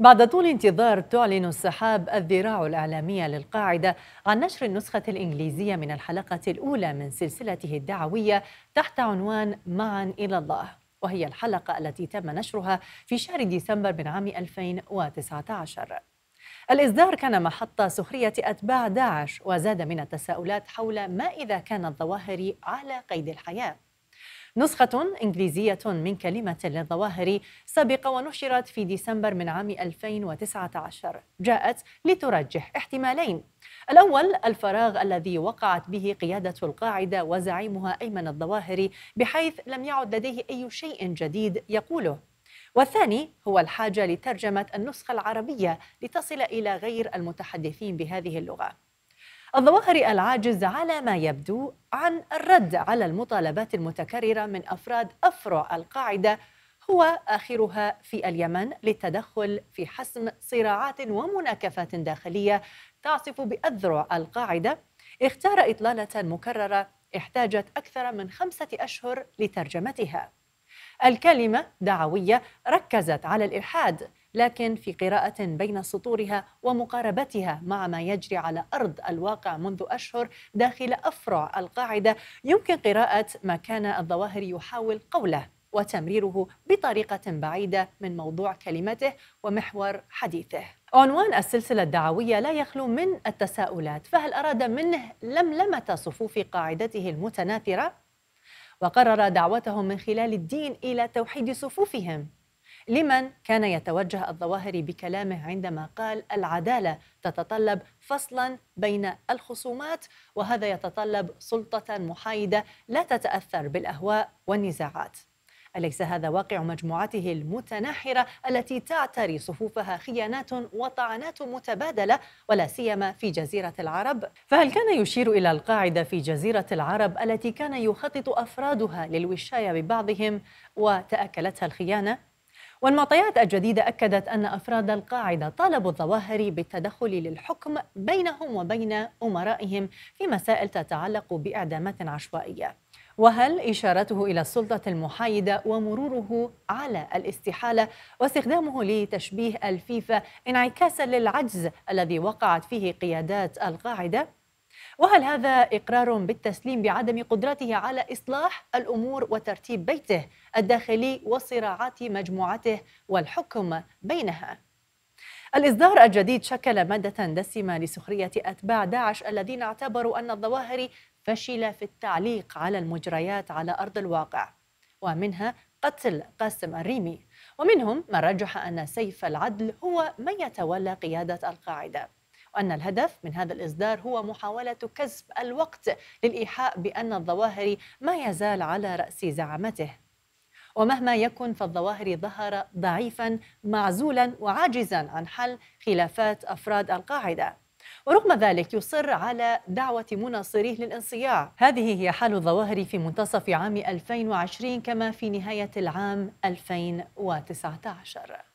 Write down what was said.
بعد طول انتظار تعلن السحاب الذراع الإعلامية للقاعدة عن نشر النسخة الإنجليزية من الحلقة الأولى من سلسلته الدعوية تحت عنوان معا إلى الله وهي الحلقة التي تم نشرها في شهر ديسمبر من عام 2019 الإصدار كان محط سخرية أتباع داعش وزاد من التساؤلات حول ما إذا كان الظواهر على قيد الحياة نسخة إنجليزية من كلمة للظواهر سابقة ونشرت في ديسمبر من عام 2019 جاءت لترجح احتمالين الأول الفراغ الذي وقعت به قيادة القاعدة وزعيمها أيمن الظواهري بحيث لم يعد لديه أي شيء جديد يقوله والثاني هو الحاجة لترجمة النسخة العربية لتصل إلى غير المتحدثين بهذه اللغة الظواهري العاجز على ما يبدو عن الرد على المطالبات المتكررة من أفراد أفرع القاعدة هو آخرها في اليمن للتدخل في حسم صراعات ومناكفات داخلية تعصف بأذرع القاعدة اختار إطلالة مكررة احتاجت أكثر من خمسة أشهر لترجمتها الكلمة دعوية ركزت على الإلحاد لكن في قراءة بين سطورها ومقاربتها مع ما يجري على أرض الواقع منذ أشهر داخل أفرع القاعدة يمكن قراءة ما كان الظواهر يحاول قوله وتمريره بطريقة بعيدة من موضوع كلمته ومحور حديثه. عنوان السلسلة الدعوية لا يخلو من التساؤلات، فهل أراد منه لملمة صفوف قاعدته المتناثرة؟ وقرر دعوتهم من خلال الدين إلى توحيد صفوفهم لمن كان يتوجه الظواهري بكلامه عندما قال العداله تتطلب فصلا بين الخصومات وهذا يتطلب سلطه محايده لا تتاثر بالاهواء والنزاعات أليس هذا واقع مجموعته المتناحرة التي تعتري صفوفها خيانات وطعنات متبادلة ولا سيما في جزيرة العرب؟ فهل كان يشير إلى القاعدة في جزيرة العرب التي كان يخطط أفرادها للوشاية ببعضهم وتأكلتها الخيانة؟ والمعطيات الجديدة أكدت أن أفراد القاعدة طالبوا الظواهري بالتدخل للحكم بينهم وبين أمرائهم في مسائل تتعلق بإعدامات عشوائية وهل إشارته إلى السلطة المحايدة ومروره على الاستحالة واستخدامه لتشبيه الفيفا انعكاسا للعجز الذي وقعت فيه قيادات القاعدة وهل هذا إقرار بالتسليم بعدم قدرته على إصلاح الأمور وترتيب بيته الداخلي وصراعات مجموعته والحكم بينها؟ الإصدار الجديد شكل مادة دسمة لسخرية أتباع داعش الذين اعتبروا أن الظواهر فشل في التعليق على المجريات على أرض الواقع ومنها قتل قاسم الريمي ومنهم من رجح أن سيف العدل هو من يتولى قيادة القاعدة وأن الهدف من هذا الإصدار هو محاولة كسب الوقت للإيحاء بأن الظواهري ما يزال على رأس زعامته ومهما يكن فالظواهري ظهر ضعيفا معزولا وعاجزا عن حل خلافات أفراد القاعدة ورغم ذلك يصر على دعوة مناصريه للانصياع هذه هي حال الظواهر في منتصف عام 2020 كما في نهاية العام 2019